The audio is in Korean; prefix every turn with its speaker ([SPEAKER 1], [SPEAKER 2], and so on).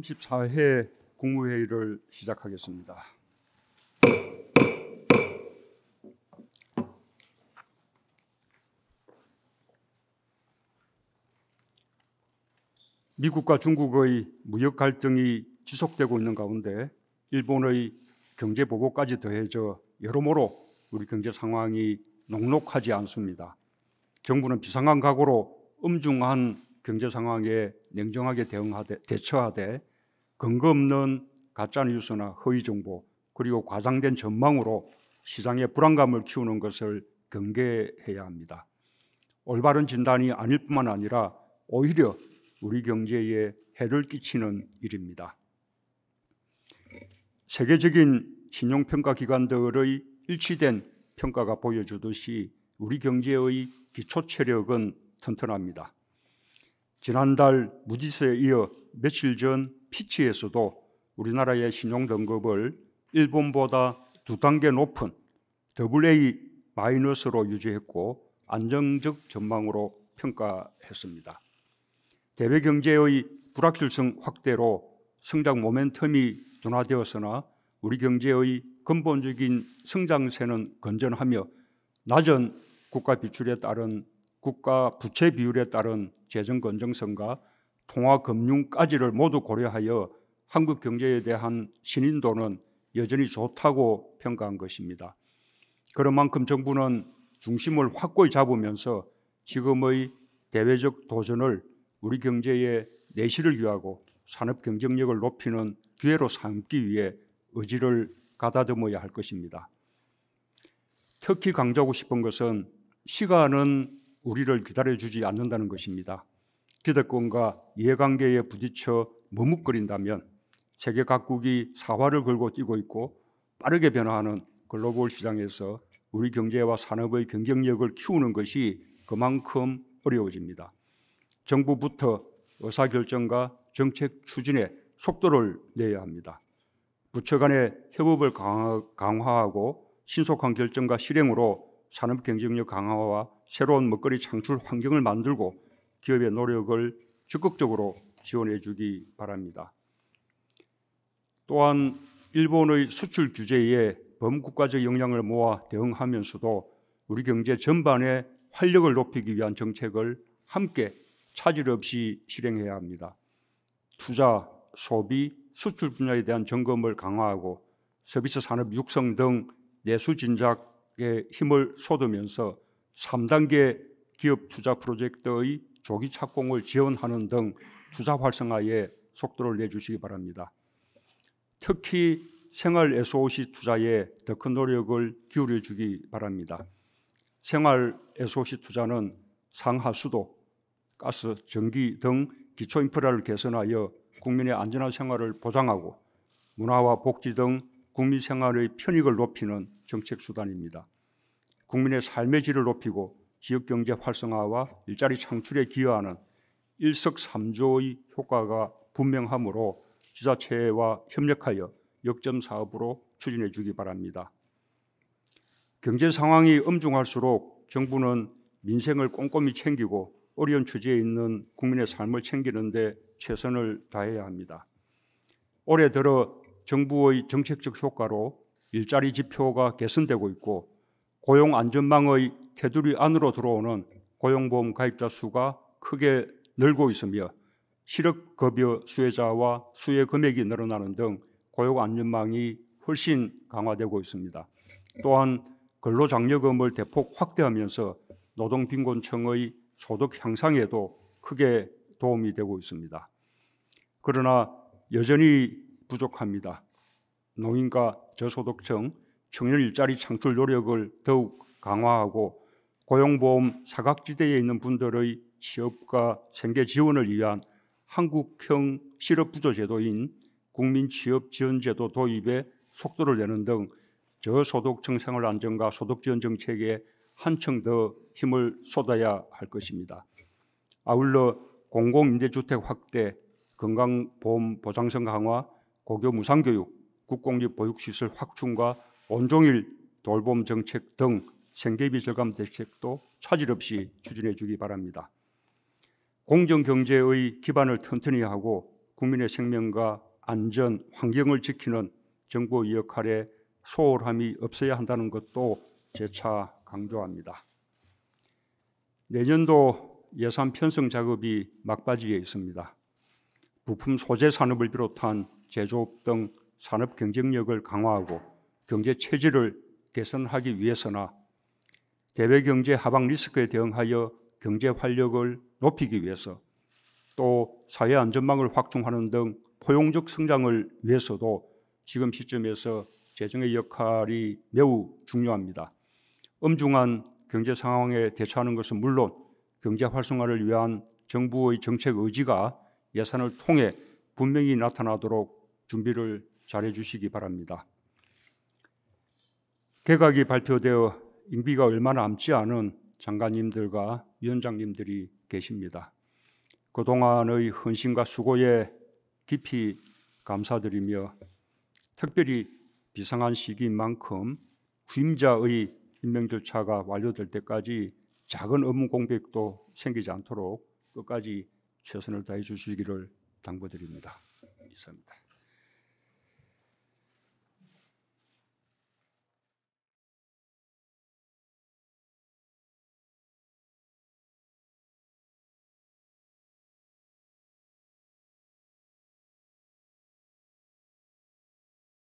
[SPEAKER 1] 34회 국무회의를 시작하겠습니다. 미국과 중국의 무역 갈등이 지속되고 있는 가운데 일본의 경제 보고까지 더해져 여러모로 우리 경제 상황이 녹록하지 않습니다. 정부는 비상한 각오로 엄중한 경제 상황에 냉정하게 대응하되 대처하되 근거 없는 가짜 뉴스나 허위 정보 그리고 과장된 전망으로 시장의 불안감을 키우는 것을 경계해야 합니다. 올바른 진단이 아닐 뿐만 아니라 오히려 우리 경제에 해를 끼치는 일입니다. 세계적인 신용평가 기관들의 일치된 평가가 보여주듯이 우리 경제의 기초 체력은 튼튼합니다. 지난달 무지수에 이어 며칠 전 피치에서도 우리나라의 신용 등급을 일본보다 두 단계 높은 AA 마이너스로 유지했고 안정적 전망으로 평가했습니다. 대외 경제의 불확실성 확대로 성장 모멘텀이 둔화되었으나 우리 경제의 근본적인 성장세는 건전하며 낮은 국가 비출에 따른 국가 부채 비율에 따른 재정 건정성과 통화 금융까지를 모두 고려하여 한국 경제에 대한 신인도는 여전히 좋다고 평가한 것입니다. 그런 만큼 정부는 중심을 확고히 잡으면서 지금의 대외적 도전을 우리 경제의 내실을 위하고 산업 경쟁력을 높이는 기회로 삼기 위해 의지를 가다듬어야 할 것입니다. 특히 강조하고 싶은 것은 시간은 우리를 기다려주지 않는다는 것입니다. 기득권과 이해관계에 부딪혀 머뭇거린다면 세계 각국이 사활을 걸고 뛰고 있고 빠르게 변화하는 글로벌 시장에서 우리 경제와 산업의 경쟁력을 키우는 것이 그만큼 어려워집니다. 정부부터 의사결정과 정책 추진에 속도를 내야 합니다. 부처 간의 협업을 강화하고 신속한 결정과 실행으로 산업 경쟁력 강화와 새로운 먹거리 창출 환경을 만들고 기업의 노력을 적극적으로 지원해 주기 바랍니다. 또한 일본의 수출 규제에 범국가적 역량을 모아 대응하면서도 우리 경제 전반에 활력을 높이기 위한 정책을 함께 차질 없이 실행해야 합니다. 투자, 소비, 수출 분야에 대한 점검을 강화하고 서비스 산업 육성 등 내수 진작에 힘을 쏟으면서 3단계 기업 투자 프로젝트의 조기 착공을 지원하는 등 투자 활성화에 속도를 내주시기 바랍니다. 특히 생활 SOC 투자에 더 큰 노력을 기울여 주기 바랍니다. 생활 SOC 투자는 상하 수도, 가스, 전기 등 기초 인프라를 개선하여 국민의 안전한 생활을 보장하고 문화와 복지 등 국민 생활의 편익을 높이는 정책 수단입니다. 국민의 삶의 질을 높이고 지역 경제 활성화와 일자리 창출에 기여하는 일석삼조의 효과가 분명하므로 지자체와 협력하여 역점 사업으로 추진해 주기 바랍니다. 경제 상황이 엄중할수록 정부는 민생을 꼼꼼히 챙기고 어려운 주제에 있는 국민의 삶을 챙기는데 최선을 다해야 합니다. 올해 들어 정부의 정책적 효과로 일자리 지표가 개선되고 있고 고용 안전망의 테두리 안으로 들어오는 고용보험 가입자 수가 크게 늘고 있으며 실업급여 수혜자와 수혜 금액이 늘어나는 등 고용 안전망이 훨씬 강화되고 있습니다. 또한 근로장려금을 대폭 확대하면서 노동빈곤층의 소득 향상에도 크게 도움이 되고 있습니다. 그러나 여전히 부족합니다. 농인과 저소득층 청년 일자리 창출 노력을 더욱 강화하고 고용보험 사각지대에 있는 분들의 취업과 생계 지원을 위한 한국형 실업부조 제도인 국민취업지원제도 도입에 속도를 내는 등 저소득층 생활 안정과 소득지원 정책에 한층 더 힘을 쏟아야 할 것입니다. 아울러 공공임대주택 확대, 건강보험 보장성 강화, 고교 무상교육, 국공립 보육시설 확충과 온종일 돌봄 정책 등 생계비 절감 대책도 차질 없이 추진해 주기 바랍니다. 공정 경제의 기반을 튼튼히 하고 국민의 생명과 안전, 환경을 지키는 정부의 역할에 소홀함이 없어야 한다는 것도 재차 강조합니다. 내년도 예산 편성 작업이 막바지에 있습니다. 부품 소재 산업을 비롯한 제조업 등 산업 경쟁력을 강화하고 경제 체질을 개선하기 위해서나 대외 경제 하방 리스크에 대응하여 경제 활력을 높이기 위해서 또 사회 안전망을 확충하는 등 포용적 성장을 위해서도 지금 시점에서 재정의 역할이 매우 중요합니다. 엄중한 경제 상황에 대처하는 것은 물론 경제 활성화를 위한 정부의 정책 의지가 예산을 통해 분명히 나타나도록 준비를 잘해 주시기 바랍니다. 개각이 발표되어 임기가 얼마 남지 않은 장관님들과 위원장님들이 계십니다. 그동안의 헌신과 수고에 깊이 감사드리며 특별히 비상한 시기인 만큼 후임자의 임명 절차가 완료될 때까지 작은 업무 공백도 생기지 않도록 끝까지 최선을 다해 주시기를 당부드립니다. 이상입니다.